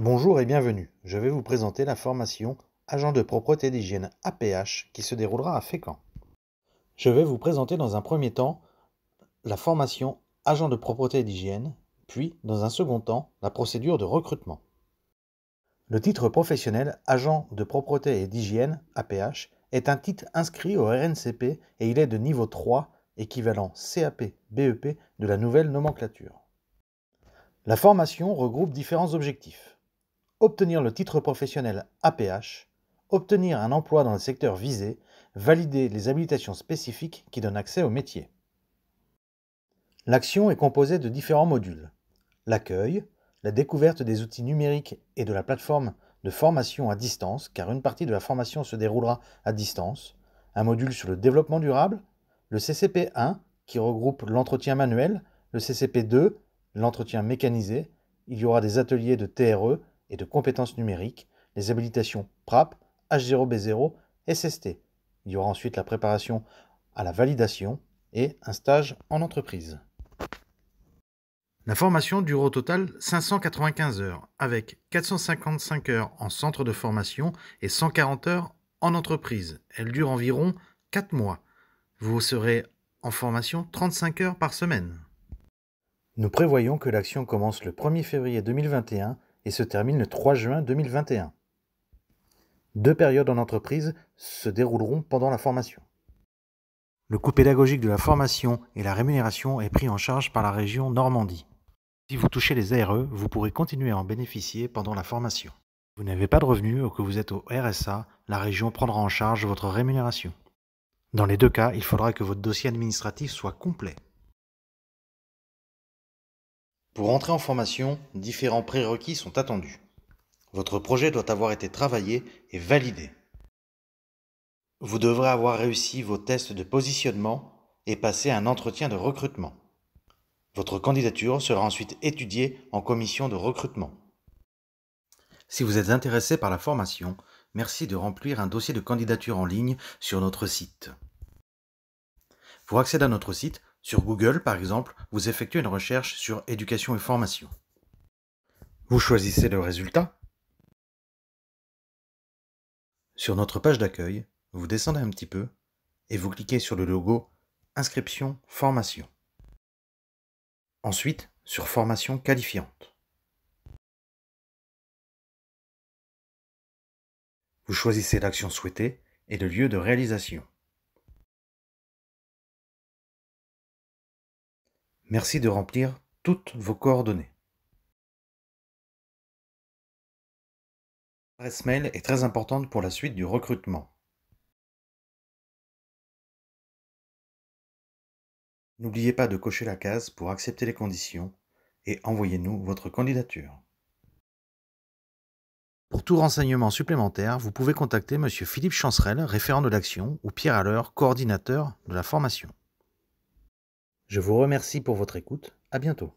Bonjour et bienvenue. Je vais vous présenter la formation Agent de propreté et d'hygiène APH qui se déroulera à Fécamp. Je vais vous présenter dans un premier temps la formation Agent de propreté et d'hygiène, puis dans un second temps la procédure de recrutement. Le titre professionnel Agent de propreté et d'hygiène APH est un titre inscrit au RNCP et il est de niveau 3 équivalent CAP BEP de la nouvelle nomenclature. La formation regroupe différents objectifs obtenir le titre professionnel APH, obtenir un emploi dans le secteur visé, valider les habilitations spécifiques qui donnent accès au métier. L'action est composée de différents modules. L'accueil, la découverte des outils numériques et de la plateforme de formation à distance, car une partie de la formation se déroulera à distance, un module sur le développement durable, le CCP1, qui regroupe l'entretien manuel, le CCP2, l'entretien mécanisé, il y aura des ateliers de TRE et de compétences numériques, les habilitations PRAP, H0B0, SST. Il y aura ensuite la préparation à la validation et un stage en entreprise. La formation dure au total 595 heures, avec 455 heures en centre de formation et 140 heures en entreprise. Elle dure environ 4 mois. Vous serez en formation 35 heures par semaine. Nous prévoyons que l'action commence le 1er février 2021 et se termine le 3 juin 2021. Deux périodes en entreprise se dérouleront pendant la formation. Le coût pédagogique de la formation et la rémunération est pris en charge par la région Normandie. Si vous touchez les ARE, vous pourrez continuer à en bénéficier pendant la formation. Vous n'avez pas de revenus ou que vous êtes au RSA, la région prendra en charge votre rémunération. Dans les deux cas, il faudra que votre dossier administratif soit complet. Pour entrer en formation, différents prérequis sont attendus. Votre projet doit avoir été travaillé et validé. Vous devrez avoir réussi vos tests de positionnement et passer un entretien de recrutement. Votre candidature sera ensuite étudiée en commission de recrutement. Si vous êtes intéressé par la formation, merci de remplir un dossier de candidature en ligne sur notre site. Pour accéder à notre site, sur Google, par exemple, vous effectuez une recherche sur éducation et formation. Vous choisissez le résultat. Sur notre page d'accueil, vous descendez un petit peu et vous cliquez sur le logo Inscription Formation. Ensuite, sur Formation qualifiante. Vous choisissez l'action souhaitée et le lieu de réalisation. Merci de remplir toutes vos coordonnées. L'adresse mail est très importante pour la suite du recrutement. N'oubliez pas de cocher la case pour accepter les conditions et envoyez-nous votre candidature. Pour tout renseignement supplémentaire, vous pouvez contacter M. Philippe Chancerel, référent de l'action, ou Pierre Haller, coordinateur de la formation. Je vous remercie pour votre écoute. À bientôt.